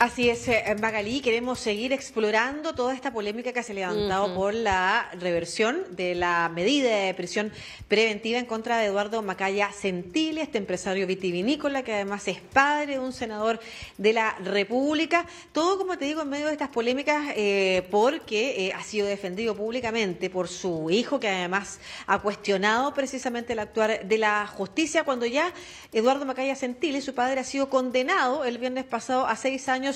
Así es, Magalí, eh, queremos seguir explorando toda esta polémica que se ha levantado por la reversión de la medida de prisión preventiva en contra de Eduardo Macaya Centile, este empresario vitivinícola que además es padre de un senador de la República. Todo, como te digo, en medio de estas polémicas, eh, porque eh, ha sido defendido públicamente por su hijo, que además ha cuestionado precisamente el actuar de la justicia, cuando ya Eduardo Macaya Centile, su padre, ha sido condenado el viernes pasado a seis años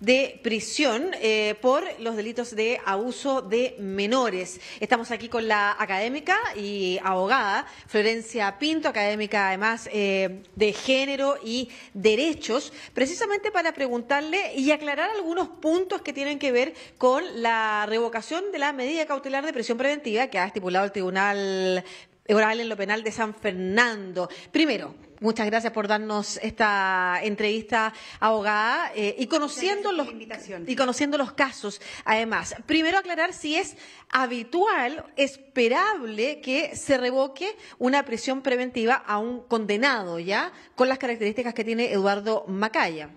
de prisión eh, por los delitos de abuso de menores. Estamos aquí con la académica y abogada Florencia Pinto, académica además eh, de género y derechos, precisamente para preguntarle y aclarar algunos puntos que tienen que ver con la revocación de la medida cautelar de prisión preventiva que ha estipulado el Tribunal oral en lo penal de San Fernando. Primero, muchas gracias por darnos esta entrevista, abogada, eh, y, conociendo los, y conociendo los casos, además. Primero, aclarar si es habitual, esperable que se revoque una prisión preventiva a un condenado, ¿ya? Con las características que tiene Eduardo Macaya.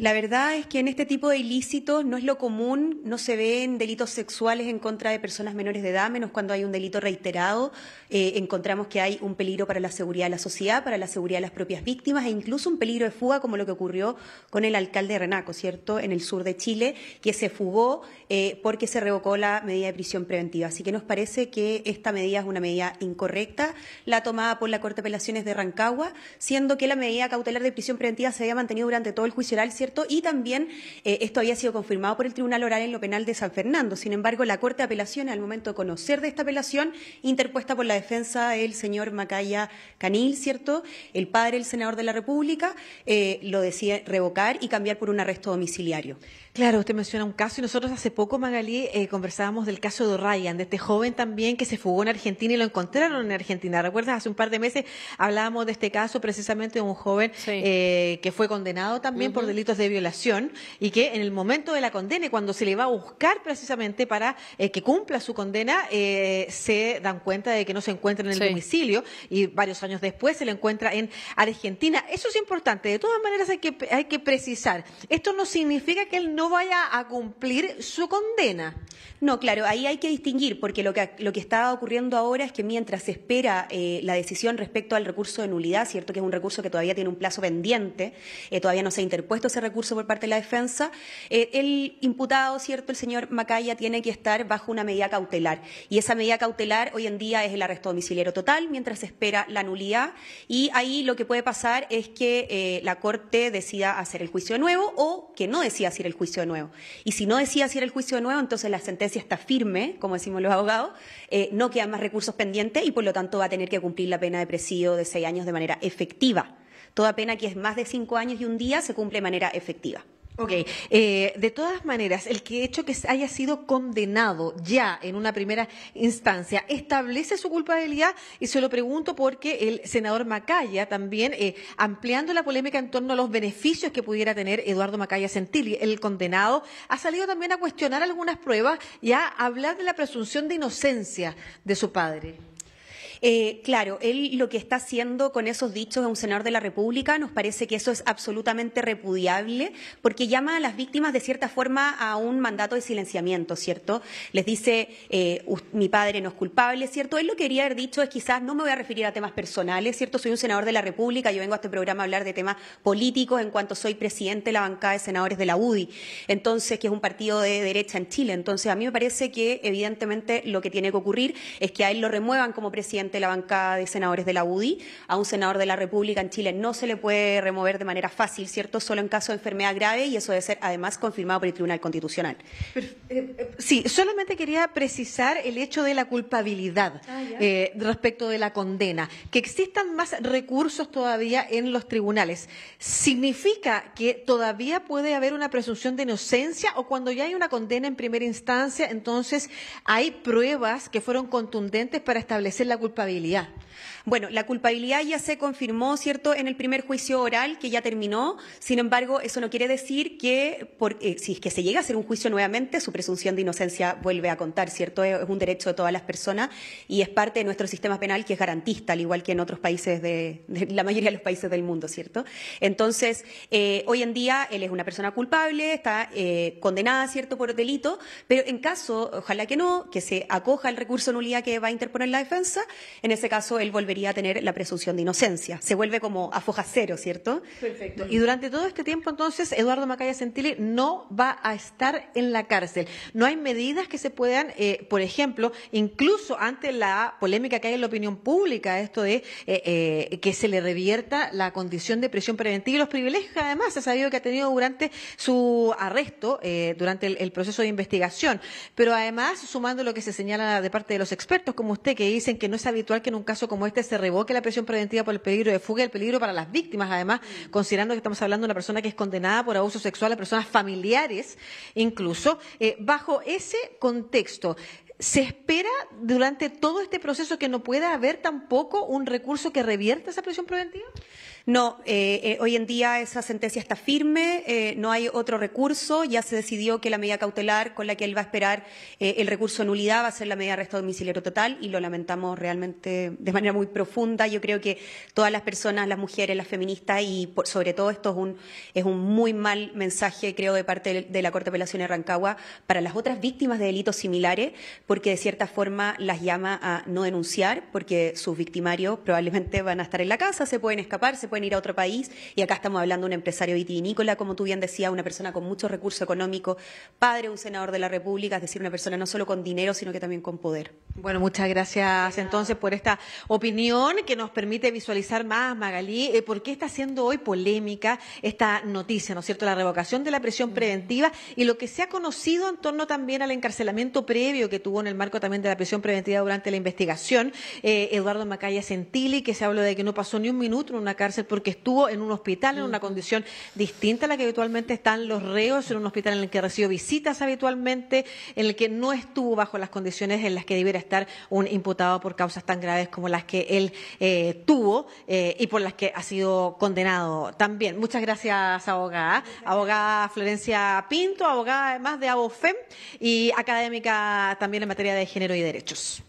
La verdad es que en este tipo de ilícitos no es lo común, no se ven delitos sexuales en contra de personas menores de edad, menos cuando hay un delito reiterado. Eh, encontramos que hay un peligro para la seguridad de la sociedad, para la seguridad de las propias víctimas e incluso un peligro de fuga como lo que ocurrió con el alcalde Renaco, ¿cierto?, en el sur de Chile, que se fugó eh, porque se revocó la medida de prisión preventiva. Así que nos parece que esta medida es una medida incorrecta, la tomada por la Corte de Apelaciones de Rancagua, siendo que la medida cautelar de prisión preventiva se había mantenido durante todo el juicio oral, ¿cierto? Y también eh, esto había sido confirmado por el Tribunal Oral en lo Penal de San Fernando. Sin embargo, la Corte de Apelaciones, al momento de conocer de esta apelación, interpuesta por la defensa el señor Macaya Canil, ¿cierto? El padre del senador de la República, eh, lo decía revocar y cambiar por un arresto domiciliario. Claro, usted menciona un caso y nosotros hace poco, Magalí, eh, conversábamos del caso de Ryan, de este joven también que se fugó en Argentina y lo encontraron en Argentina. ¿Recuerdas? Hace un par de meses hablábamos de este caso precisamente de un joven que fue condenado también por delitos de de violación y que en el momento de la condena, cuando se le va a buscar precisamente para eh, que cumpla su condena, eh, se dan cuenta de que no se encuentra en el domicilio y varios años después se le encuentra en Argentina. Eso es importante. De todas maneras hay que, hay que precisar. Esto no significa que él no vaya a cumplir su condena. No, claro, ahí hay que distinguir, porque lo que, lo que está ocurriendo ahora es que mientras se espera eh, la decisión respecto al recurso de nulidad, cierto que es un recurso que todavía tiene un plazo pendiente, todavía no se ha interpuesto ese recurso, recurso por parte de la defensa, eh, el imputado, ¿cierto? El señor Macaya tiene que estar bajo una medida cautelar. Y esa medida cautelar hoy en día es el arresto domiciliario total mientras se espera la nulidad. Y ahí lo que puede pasar es que eh, la Corte decida hacer el juicio de nuevo o que no decida hacer el juicio de nuevo. Y si no decida hacer el juicio de nuevo, entonces la sentencia está firme, como decimos los abogados, eh, no quedan más recursos pendientes y por lo tanto va a tener que cumplir la pena de presidio de seis años de manera efectiva. Toda pena que es más de cinco años y un día se cumple de manera efectiva. Ok, eh, de todas maneras, el que hecho que haya sido condenado ya en una primera instancia establece su culpabilidad y se lo pregunto porque el senador Macaya también, eh, ampliando la polémica en torno a los beneficios que pudiera tener Eduardo Macaya Sentilli, el condenado, ha salido también a cuestionar algunas pruebas y a hablar de la presunción de inocencia de su padre. Eh, claro, él lo que está haciendo con esos dichos de un senador de la República nos parece que eso es absolutamente repudiable porque llama a las víctimas de cierta forma a un mandato de silenciamiento, ¿cierto? Les dice, eh, mi padre no es culpable, ¿cierto? Él lo que quería haber dicho es quizás no me voy a referir a temas personales, ¿cierto? Soy un senador de la República, yo vengo a este programa a hablar de temas políticos en cuanto soy presidente de la bancada de senadores de la UDI, entonces, que es un partido de derecha en Chile. Entonces, a mí me parece que evidentemente lo que tiene que ocurrir es que a él lo remuevan como presidente la bancada de senadores de la UDI. A un senador de la República en Chile no se le puede remover de manera fácil, ¿cierto? Solo en caso de enfermedad grave y eso debe ser además confirmado por el Tribunal Constitucional. Eh, eh, sí, solamente quería precisar el hecho de la culpabilidad ah, eh, respecto de la condena. Que existan más recursos todavía en los tribunales, ¿significa que todavía puede haber una presunción de inocencia o cuando ya hay una condena en primera instancia, entonces hay pruebas que fueron contundentes para establecer la culpabilidad? Bueno, la culpabilidad ya se confirmó, ¿cierto?, en el primer juicio oral que ya terminó. Sin embargo, eso no quiere decir que eh, si es que se llega a hacer un juicio nuevamente, su presunción de inocencia vuelve a contar, ¿cierto? Es un derecho de todas las personas y es parte de nuestro sistema penal que es garantista, al igual que en otros países de, la mayoría de los países del mundo, ¿cierto? Entonces, eh, hoy en día él es una persona culpable, está eh, condenada, ¿cierto?, por delito, pero en caso, ojalá que no, que se acoja el recurso de nulidad que va a interponer la defensa, en ese caso él volvería a tener la presunción de inocencia. Se vuelve como a foja cero, ¿cierto? Perfecto. Y durante todo este tiempo, entonces, Eduardo Macaya Sentile no va a estar en la cárcel. No hay medidas que se puedan, eh, por ejemplo, incluso ante la polémica que hay en la opinión pública, esto de eh, eh, que se le revierta la condición de prisión preventiva y los privilegios además se ha sabido que ha tenido durante su arresto, durante el, proceso de investigación. Pero además, sumando lo que se señala de parte de los expertos, como usted, que dicen que no es habitual que en un caso como este se revoque la presión preventiva por el peligro de fuga, el peligro para las víctimas, además, considerando que estamos hablando de una persona que es condenada por abuso sexual a personas familiares, incluso. Eh, bajo ese contexto, ¿Se espera durante todo este proceso que no pueda haber tampoco un recurso que revierta esa presión preventiva? No, eh, eh, hoy en día esa sentencia está firme, eh, no hay otro recurso, ya se decidió que la medida cautelar con la que él va a esperar el recurso de nulidad va a ser la medida de arresto domiciliario total y lo lamentamos realmente de manera muy profunda. Yo creo que todas las personas, las mujeres, las feministas y sobre todo esto es un, es un muy mal mensaje, creo, de parte de la Corte de Apelación de Rancagua para las otras víctimas de delitos similares, porque de cierta forma las llama a no denunciar, porque sus victimarios probablemente van a estar en la casa, se pueden escapar, se pueden ir a otro país. Y acá estamos hablando de un empresario vitivinícola, como tú bien decías, una persona con mucho recurso económico, padre, un senador de la República, es decir, una persona no solo con dinero, sino que también con poder. Bueno, muchas gracias entonces por esta opinión que nos permite visualizar más, Magalí, eh, por qué está siendo hoy polémica esta noticia, ¿no es cierto? La revocación de la prisión preventiva y lo que se ha conocido en torno también al encarcelamiento previo que tuvo en el marco también de la prisión preventiva durante la investigación. Eh, Eduardo Macaya Centili, que se habló de que no pasó ni un minuto en una cárcel porque estuvo en un hospital en una condición distinta a la que habitualmente están los reos, en un hospital en el que recibió visitas habitualmente, en el que no estuvo bajo las condiciones en las que debiera estar un imputado por causas tan graves como las que él eh, tuvo eh, y por las que ha sido condenado también. Muchas gracias, abogada. Abogada Florencia Pinto, abogada además de ABOFEM y académica también en materia de género y derechos.